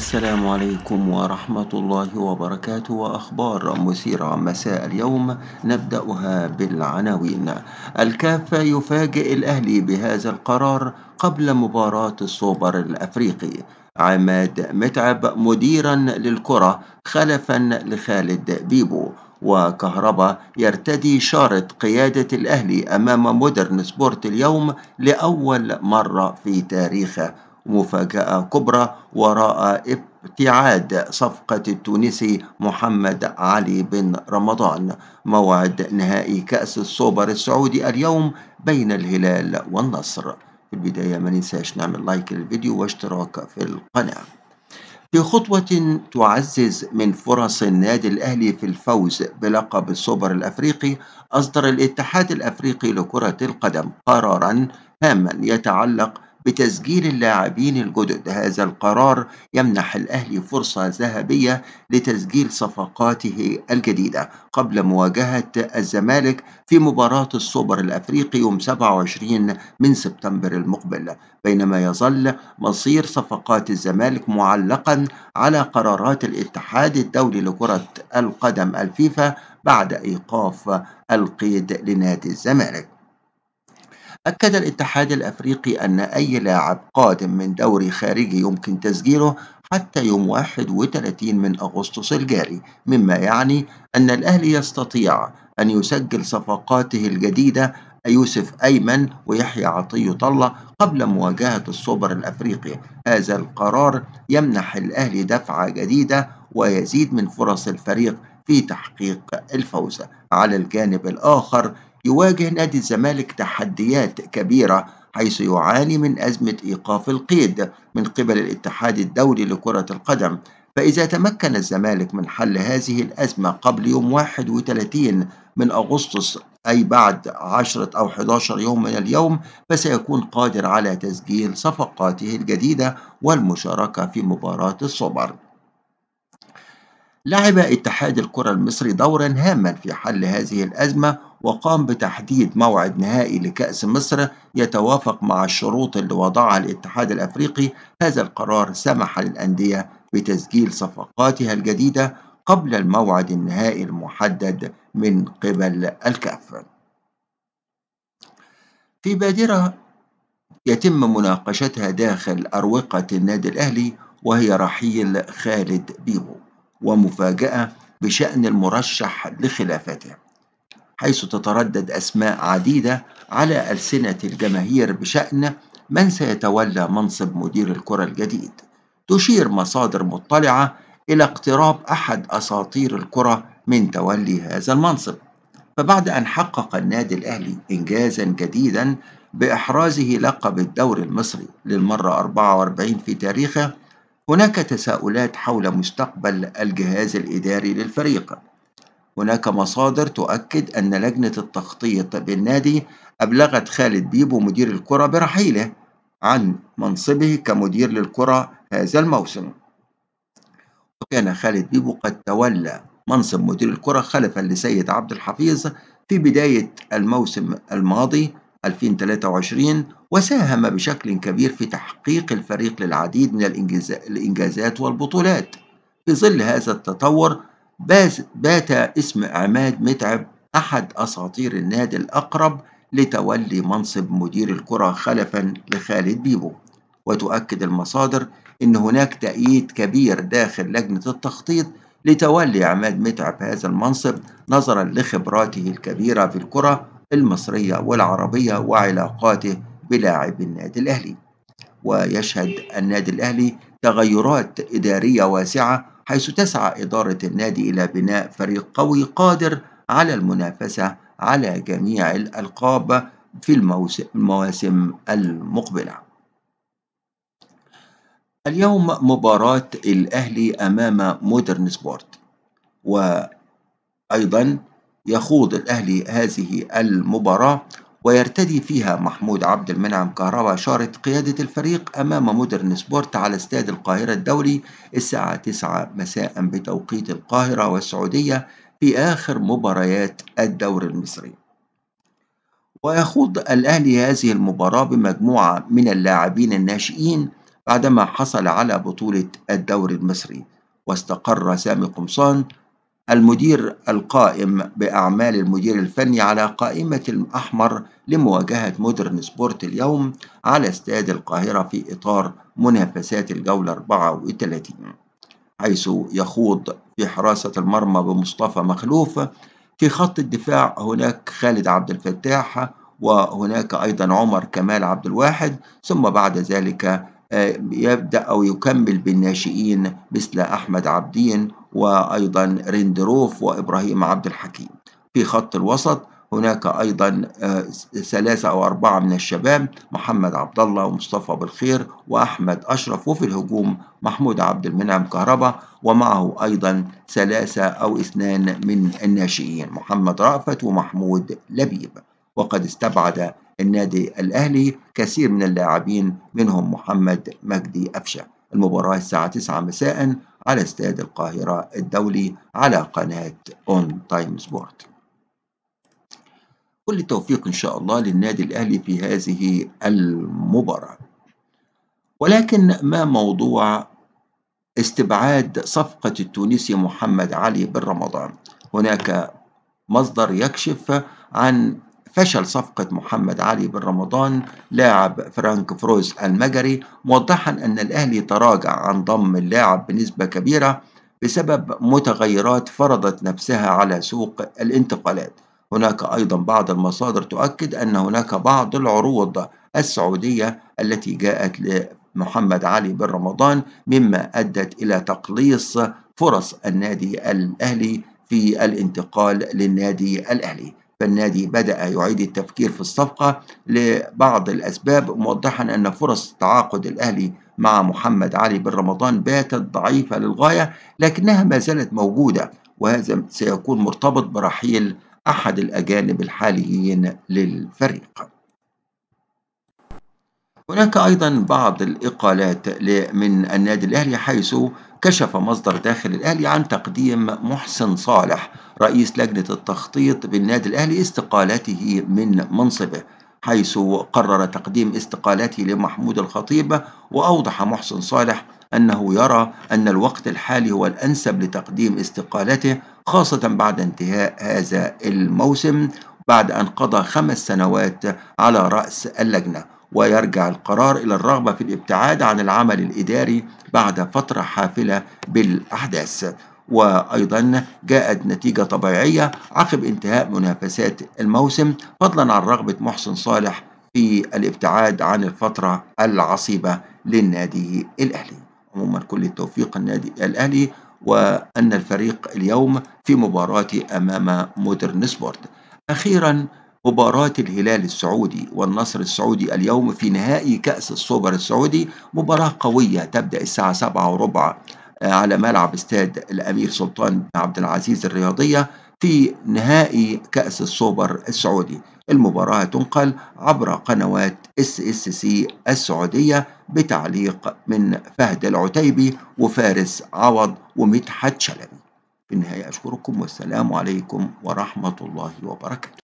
السلام عليكم ورحمة الله وبركاته وأخبار مثيرة مساء اليوم نبدأها بالعناوين الكاف يفاجئ الأهلي بهذا القرار قبل مباراة السوبر الأفريقي عماد متعب مديرا للكرة خلفا لخالد بيبو وكهربا يرتدي شارة قيادة الأهلي أمام مودرن سبورت اليوم لأول مرة في تاريخه مفاجأة كبرى وراء ابتعاد صفقة التونسي محمد علي بن رمضان موعد نهائي كأس السوبر السعودي اليوم بين الهلال والنصر في البداية ما ننساش نعمل لايك للفيديو واشتراك في القناة في خطوة تعزز من فرص النادي الأهلي في الفوز بلقب السوبر الأفريقي أصدر الاتحاد الأفريقي لكرة القدم قرارا هاما يتعلق بتسجيل اللاعبين الجدد هذا القرار يمنح الأهلي فرصة ذهبية لتسجيل صفقاته الجديدة قبل مواجهة الزمالك في مباراة السوبر الأفريقي يوم 27 من سبتمبر المقبل بينما يظل مصير صفقات الزمالك معلقا على قرارات الاتحاد الدولي لكرة القدم الفيفا بعد إيقاف القيد لنادي الزمالك أكد الاتحاد الأفريقي أن أي لاعب قادم من دوري خارجي يمكن تسجيله حتى يوم 31 من أغسطس الجاري مما يعني أن الأهلي يستطيع أن يسجل صفقاته الجديدة يوسف أيمن ويحيى عطية الله قبل مواجهة السوبر الأفريقي هذا القرار يمنح الأهلي دفعة جديدة ويزيد من فرص الفريق في تحقيق الفوز على الجانب الآخر يواجه نادي الزمالك تحديات كبيرة حيث يعاني من أزمة إيقاف القيد من قبل الاتحاد الدولي لكرة القدم فإذا تمكن الزمالك من حل هذه الأزمة قبل يوم 31 من أغسطس أي بعد 10 أو 11 يوم من اليوم فسيكون قادر على تسجيل صفقاته الجديدة والمشاركة في مباراة السوبر لعب اتحاد الكرة المصري دورا هاما في حل هذه الأزمة وقام بتحديد موعد نهائي لكأس مصر يتوافق مع الشروط اللي وضعها الاتحاد الأفريقي هذا القرار سمح للأندية بتسجيل صفقاتها الجديدة قبل الموعد النهائي المحدد من قبل الكاف في بادرة يتم مناقشتها داخل أروقة النادي الأهلي وهي رحيل خالد بيبو ومفاجأة بشأن المرشح لخلافته حيث تتردد أسماء عديدة على ألسنة الجماهير بشأن من سيتولى منصب مدير الكرة الجديد تشير مصادر مطلعة إلى اقتراب أحد أساطير الكرة من تولي هذا المنصب فبعد أن حقق النادي الأهلي إنجازا جديدا بإحرازه لقب الدوري المصري للمرة 44 في تاريخه هناك تساؤلات حول مستقبل الجهاز الإداري للفريق هناك مصادر تؤكد أن لجنة التخطيط بالنادي أبلغت خالد بيبو مدير الكرة برحيله عن منصبه كمدير للكرة هذا الموسم وكان خالد بيبو قد تولى منصب مدير الكرة خلفا لسيد عبد الحفيظ في بداية الموسم الماضي 2023 وساهم بشكل كبير في تحقيق الفريق للعديد من الإنجازات والبطولات في ظل هذا التطور بات اسم عماد متعب أحد أساطير النادي الأقرب لتولي منصب مدير الكرة خلفا لخالد بيبو وتؤكد المصادر أن هناك تأييد كبير داخل لجنة التخطيط لتولي عماد متعب هذا المنصب نظرا لخبراته الكبيرة في الكرة المصرية والعربية وعلاقاته بلاعبي النادي الأهلي ويشهد النادي الأهلي تغيرات إدارية واسعة حيث تسعى إدارة النادي إلى بناء فريق قوي قادر على المنافسة على جميع الألقاب في المواسم المقبلة اليوم مباراة الأهلي أمام مودرن سبورت وأيضا يخوض الأهلي هذه المباراة ويرتدي فيها محمود عبد المنعم كهربا شارة قيادة الفريق أمام مودرن سبورت على استاد القاهرة الدولي الساعة 9 مساء بتوقيت القاهرة والسعودية في آخر مباريات الدوري المصري ويخوض الأهلي هذه المباراة بمجموعة من اللاعبين الناشئين بعدما حصل على بطولة الدوري المصري واستقر سامي قمصان المدير القائم بأعمال المدير الفني على قائمة الأحمر لمواجهة مودرن سبورت اليوم على استاد القاهرة في إطار منافسات الجولة 34 حيث يخوض في حراسة المرمى بمصطفى مخلوف في خط الدفاع هناك خالد عبد الفتاح وهناك أيضا عمر كمال عبد الواحد ثم بعد ذلك آه، يبدأ أو يكمل بالناشئين مثل أحمد عبدين وأيضا ريندروف وإبراهيم عبد الحكيم في خط الوسط هناك أيضا آه، ثلاثة أو أربعة من الشباب محمد عبد الله ومصطفى بالخير وأحمد أشرف وفي الهجوم محمود عبد المنعم كهربا ومعه أيضا ثلاثة أو اثنان من الناشئين محمد رأفت ومحمود لبيب وقد استبعد النادي الأهلي كثير من اللاعبين منهم محمد مجدي أفشة المباراة الساعة 9 مساء على استاد القاهرة الدولي على قناة أون تايم سبورت كل التوفيق إن شاء الله للنادي الأهلي في هذه المباراة ولكن ما موضوع استبعاد صفقة التونسي محمد علي بن رمضان هناك مصدر يكشف عن فشل صفقة محمد علي بن رمضان لاعب فرانك فروز المجري موضحا أن الأهلي تراجع عن ضم اللاعب بنسبة كبيرة بسبب متغيرات فرضت نفسها على سوق الانتقالات هناك أيضا بعض المصادر تؤكد أن هناك بعض العروض السعودية التي جاءت لمحمد علي بن رمضان مما أدت إلى تقليص فرص النادي الأهلي في الانتقال للنادي الأهلي فالنادي بدأ يعيد التفكير في الصفقة لبعض الأسباب موضحا أن فرص تعاقد الأهلي مع محمد علي بن رمضان باتت ضعيفة للغاية لكنها ما زالت موجودة وهذا سيكون مرتبط برحيل أحد الأجانب الحاليين للفريق هناك أيضا بعض الإقالات من النادي الأهلي حيث كشف مصدر داخل الأهلي عن تقديم محسن صالح رئيس لجنة التخطيط بالنادي الأهلي استقالته من منصبه حيث قرر تقديم استقالته لمحمود الخطيب وأوضح محسن صالح أنه يرى أن الوقت الحالي هو الأنسب لتقديم استقالته خاصة بعد انتهاء هذا الموسم بعد أن قضى خمس سنوات على رأس اللجنة ويرجع القرار إلى الرغبة في الابتعاد عن العمل الإداري بعد فترة حافلة بالأحداث وأيضا جاءت نتيجة طبيعية عقب انتهاء منافسات الموسم فضلا عن رغبة محسن صالح في الابتعاد عن الفترة العصيبة للنادي الأهلي عموما كل التوفيق النادي الأهلي وأن الفريق اليوم في مباراة أمام مودرن سبورت أخيرا مباراة الهلال السعودي والنصر السعودي اليوم في نهائي كأس السوبر السعودي مباراة قوية تبدأ الساعة سبعة وربع آه، على ملعب استاد الأمير سلطان بن عبد العزيز الرياضية في نهائي كأس السوبر السعودي المباراة تنقل عبر قنوات اس اس سي السعودية بتعليق من فهد العتيبي وفارس عوض ومدحت شلبي في النهاية أشكركم والسلام عليكم ورحمة الله وبركاته